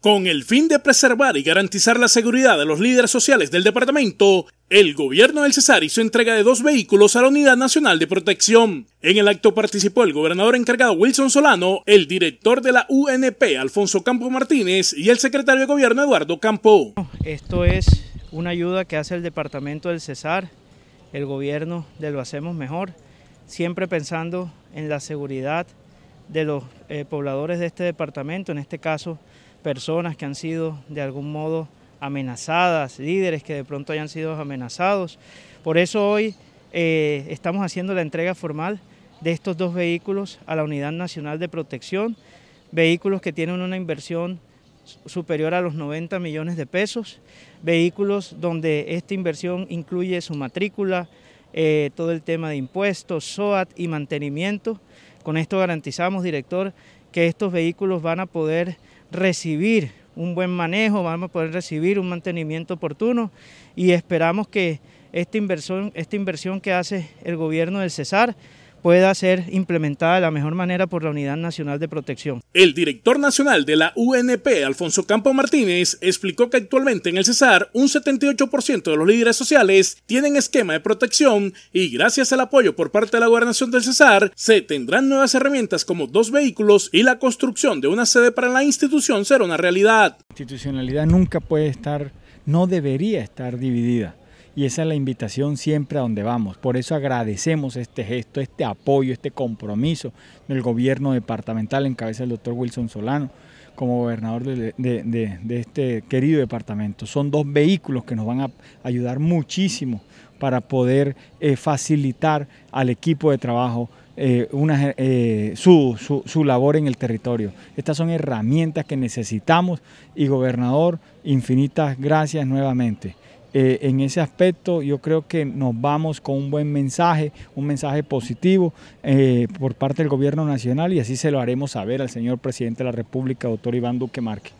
Con el fin de preservar y garantizar la seguridad de los líderes sociales del departamento, el gobierno del Cesar hizo entrega de dos vehículos a la Unidad Nacional de Protección. En el acto participó el gobernador encargado Wilson Solano, el director de la UNP Alfonso Campo Martínez y el secretario de gobierno Eduardo Campo. Esto es una ayuda que hace el departamento del Cesar, el gobierno de Lo Hacemos Mejor, siempre pensando en la seguridad de los eh, pobladores de este departamento, en este caso personas que han sido de algún modo amenazadas, líderes que de pronto hayan sido amenazados. Por eso hoy eh, estamos haciendo la entrega formal de estos dos vehículos a la Unidad Nacional de Protección, vehículos que tienen una inversión superior a los 90 millones de pesos, vehículos donde esta inversión incluye su matrícula, eh, todo el tema de impuestos, SOAT y mantenimiento. Con esto garantizamos, director, que estos vehículos van a poder recibir un buen manejo, van a poder recibir un mantenimiento oportuno y esperamos que esta inversión, esta inversión que hace el gobierno del Cesar pueda ser implementada de la mejor manera por la Unidad Nacional de Protección. El director nacional de la UNP, Alfonso Campo Martínez, explicó que actualmente en el Cesar un 78% de los líderes sociales tienen esquema de protección y gracias al apoyo por parte de la gobernación del Cesar se tendrán nuevas herramientas como dos vehículos y la construcción de una sede para la institución será una realidad. La institucionalidad nunca puede estar, no debería estar dividida y esa es la invitación siempre a donde vamos. Por eso agradecemos este gesto, este apoyo, este compromiso del gobierno departamental en cabeza del doctor Wilson Solano como gobernador de, este querido departamento. Son dos vehículos que nos van a ayudar muchísimo para poder eh, facilitar al equipo de trabajo eh, una, eh, su, su, labor en el territorio. Estas son herramientas que necesitamos y gobernador, infinitas gracias nuevamente. Eh, en ese aspecto yo creo que nos vamos con un buen mensaje, un mensaje positivo eh, por parte del gobierno nacional y así se lo haremos saber al señor presidente de la República, doctor Iván Duque Marque.